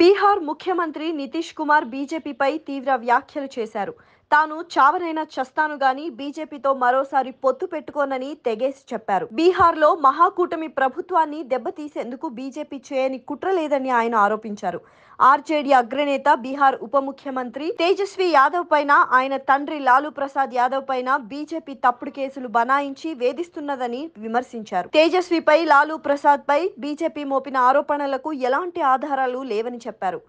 బీహార్ ముఖ్యమంత్రి నితీష్ కుమార్ బీజేపీపై తీవ్ర వ్యాఖ్యలు చేశారు తాను చావనైనా చస్తాను గాని బీజేపీతో మరోసారి పొత్తు పెట్టుకోనని తెగేసి చెప్పారు బీహార్ లో మహాకూటమి ప్రభుత్వాన్ని దెబ్బతీసేందుకు బీజేపీ చేయని కుట్ర లేదని ఆయన ఆరోపించారు ఆర్జేడీ అగ్రనేత బీహార్ ఉప ముఖ్యమంత్రి తేజస్వి యాదవ్ పైన ఆయన తండ్రి లాలూ ప్రసాద్ యాదవ్ పైన బీజేపీ తప్పుడు కేసులు బనాయించి వేధిస్తున్నదని విమర్శించారు తేజస్విపై లాలూ ప్రసాద్ పై బీజేపీ మోపిన ఆరోపణలకు ఎలాంటి ఆధారాలు లేవని చెప్పారు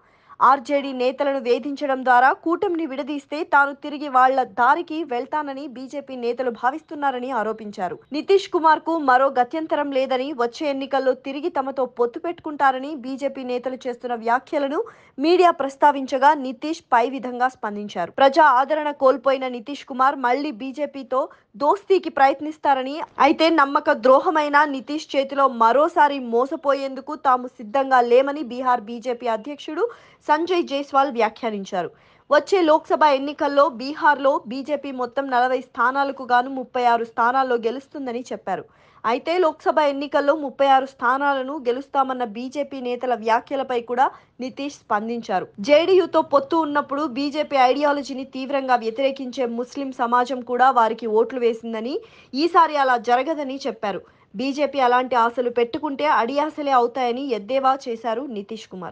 ఆర్జేడీ నేతలను వేధించడం ద్వారా కూటమిని విడదీస్తే తాను తిరిగి వాళ్ల దారికి వెళ్తానని బీజేపీ నేతలు భావిస్తున్నారని ఆరోపించారు నితీష్ కుమార్ కు మరో గత్యంతరం లేదని వచ్చే ఎన్నికల్లో తిరిగి తమతో పొత్తు పెట్టుకుంటారని బీజేపీ నేతలు చేస్తున్న వ్యాఖ్యలను మీడియా ప్రస్తావించగా నితీష్ పై విధంగా స్పందించారు ప్రజా ఆదరణ కోల్పోయిన నితీష్ కుమార్ మళ్లీ బీజేపీతో దోస్తీకి ప్రయత్నిస్తారని అయితే నమ్మక ద్రోహమైన నితీష్ చేతిలో మరోసారి మోసపోయేందుకు తాము సిద్ధంగా లేమని బీహార్ బీజేపీ అధ్యక్షుడు సంజయ్ జైస్వాల్ వ్యాఖ్యానించారు వచ్చే లోక్సభ ఎన్నికల్లో బీహార్లో బీజేపీ మొత్తం నలభై స్థానాలకు గాను ముప్పై ఆరు స్థానాల్లో గెలుస్తుందని చెప్పారు అయితే లోక్సభ ఎన్నికల్లో ముప్పై ఆరు స్థానాలను గెలుస్తామన్న బీజేపీ నేతల వ్యాఖ్యలపై కూడా నితీష్ స్పందించారు జేడీయూతో పొత్తు ఉన్నప్పుడు బీజేపీ ఐడియాలజీని తీవ్రంగా వ్యతిరేకించే ముస్లిం సమాజం కూడా వారికి ఓట్లు వేసిందని ఈసారి అలా జరగదని చెప్పారు బీజేపీ అలాంటి ఆశలు పెట్టుకుంటే అడియాసలే అవుతాయని ఎద్దేవా చేశారు నితీష్ కుమార్